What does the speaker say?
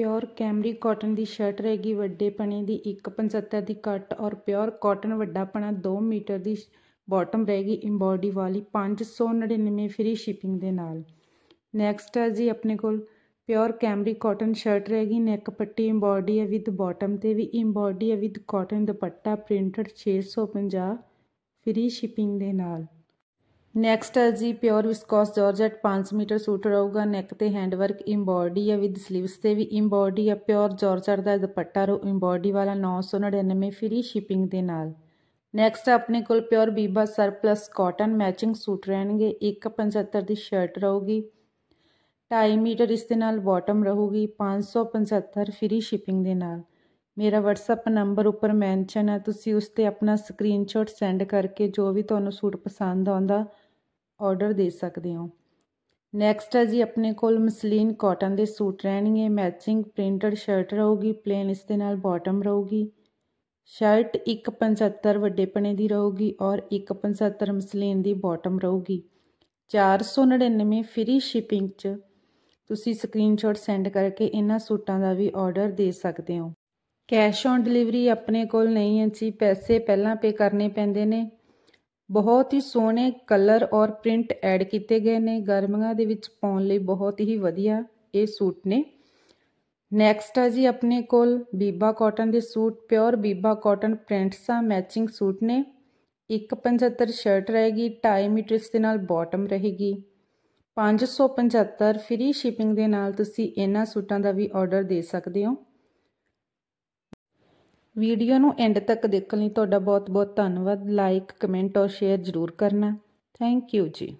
pure cambric cotton ਦੀ shirt ਰਹੇਗੀ ਵੱਡੇ ਪਣੇ ਦੀ 1.75 ਦੀ ਕੱਟ ਔਰ ਪਿਓਰ ਕਾਟਨ ਵੱਡਾ ਪਣਾ 2 ਮੀਟਰ ਦੀ ਬਾਟਮ ਰਹੇਗੀ ਇੰਬੋਡੀ ਵਾਲੀ 599 ਫ੍ਰੀ ਸ਼ਿਪਿੰਗ ਦੇ ਨਾਲ ਨੈਕਸਟ ਹੈ ਜੀ ਆਪਣੇ ਕੋਲ ਪਿਓਰ ਕੈਮਰੀ ਕਾਟਨ ਸ਼ਰਟ ਰਹੇਗੀ ਨੈਕ ਪੱਟੀ ਇੰਬੋਡੀ ਹੈ ਵਿਦ ਬਾਟਮ ਤੇ ਵੀ ਇੰਬੋਡੀ ਹੈ ਵਿਦ ਕਾਟਨ ਦੁਪੱਟਾ ਪ੍ਰਿੰਟਡ 650 ਫ੍ਰੀ ਸ਼ਿਪਿੰਗ ਦੇ ਨਾਲ ਨੈਕਸਟ ਹੈ ਜੀ pure viscose georgette 5 metre suit ਰਹੂਗਾ ਨੈਕ ਤੇ ਹੈਂਡ ਵਰਕ ਇੰਬੋਰਡੀ ਹੈ ਵਿਦ 슬ੀਵਸ ਤੇ ਵੀ ਇੰਬੋਰਡੀ ਹੈ ਪਿਓਰ ਜਾਰਜਟ ਦਾ ਦੁਪੱਟਾ ਰੋ ਇੰਬੋਰਡੀ ਵਾਲਾ 999 ਫ੍ਰੀ ਸ਼ਿਪਿੰਗ ਦੇ ਨਾਲ ਨੈਕਸਟ ਆਪਣੇ ਕੋਲ ਪਿਓਰ ਬੀਬਾ ਸਰਪਲਸ ਕਾਟਨ ਮੈਚਿੰਗ ਸੂਟ ਰਹਿਣਗੇ 175 ਦੀ ਸ਼ਰਟ ਰਹੂਗੀ 2.5 ਮੀਟਰ ਇਸ ਦੇ ਨਾਲ ਬਾਟਮ ਰਹੂਗੀ 575 ਫ੍ਰੀ ਸ਼ਿਪਿੰਗ ਦੇ ਨਾਲ ਮੇਰਾ WhatsApp ਨੰਬਰ ਉੱਪਰ ਮੈਂਸ਼ਨ ਹੈ ਤੁਸੀਂ ਉਸ ਤੇ ਆਪਣਾ ਸਕਰੀਨਸ਼ਾਟ ਸੈਂਡ ਕਰਕੇ ਜੋ ਵੀ ਤੁਹਾਨੂੰ ਸੂਟ ਪਸੰਦ ਆਉਂਦਾ ਆਰਡਰ ਦੇ ਸਕਦੇ ਹੋ ਨੈਕਸਟ ਹੈ ਜੀ ਆਪਣੇ ਕੋਲ ਮਸਲੀਨ ਕਾਟਨ ਦੇ ਸੂਟ ਰਹਿਣਗੇ ਮੈਚਿੰਗ ਪ੍ਰਿੰਟਡ ਸ਼ਰਟ ਰਹੂਗੀ ਪਲੇਨ ਇਸ ਦੇ ਨਾਲ ਬਾਟਮ ਰਹੂਗੀ ਸ਼ਰਟ 175 ਵੱਡੇ ਪਣੇ ਦੀ ਰਹੂਗੀ ਔਰ 175 ਮਸਲੀਨ ਦੀ ਬਾਟਮ ਰਹੂਗੀ 499 ਫ੍ਰੀ ਸ਼ਿਪਿੰਗ 'ਚ ਤੁਸੀਂ ਸਕਰੀਨਸ਼ਾਟ ਸੈਂਡ ਕਰਕੇ ਇਹਨਾਂ ਸੂਟਾਂ ਦਾ ਵੀ ਆਰਡਰ ਦੇ ਸਕਦੇ ਹੋ ਕੈਸ਼ ਔਨ ਡਿਲੀਵਰੀ ਆਪਣੇ ਕੋਲ ਨਹੀਂ ਹੈ ਜੀ ਪੈਸੇ ਪਹਿਲਾਂ ਪੇ ਕਰਨੇ ਪੈਂਦੇ ਨੇ ਬਹੁਤ ਹੀ ਸੋਹਣੇ ਕਲਰ ਔਰ ਪ੍ਰਿੰਟ ਐਡ ਕੀਤੇ ਗਏ ਨੇ ਗਰਮੀਆਂ ਦੇ ਵਿੱਚ ਪਾਉਣ ਲਈ ਬਹੁਤ ਹੀ ਵਧੀਆ ਇਹ ਸੂਟ ਨੇ ਨੈਕਸਟ ਆ ਜੀ ਆਪਣੇ ਕੋਲ ਬੀਬਾ ਕਾਟਨ ਦੇ suit pure Biba cotton prints ਆ ਮੈਚਿੰਗ ਸੂਟ ਨੇ 175 ਸ਼ਰਟ ਰਹੇਗੀ ਟਾਈ ਮੀਟਰਸ ਦੇ ਨਾਲ ਬਾਟਮ ਰਹੇਗੀ 575 ਫ੍ਰੀ ਸ਼ਿਪਿੰਗ ਦੇ ਨਾਲ ਤੁਸੀਂ ਇਹਨਾਂ ਸੂਟਾਂ ਦਾ ਵੀ ਆਰਡਰ ਦੇ ਸਕਦੇ ਹੋ ਵੀਡੀਓ ਨੂੰ ਐਂਡ ਤੱਕ ਦੇਖਣ ਲਈ ਤੁਹਾਡਾ ਬਹੁਤ-ਬਹੁਤ ਧੰਨਵਾਦ ਲਾਈਕ ਕਮੈਂਟ ਔਰ ਸ਼ੇਅਰ ਜ਼ਰੂਰ ਕਰਨਾ ਥੈਂਕ ਯੂ ਜੀ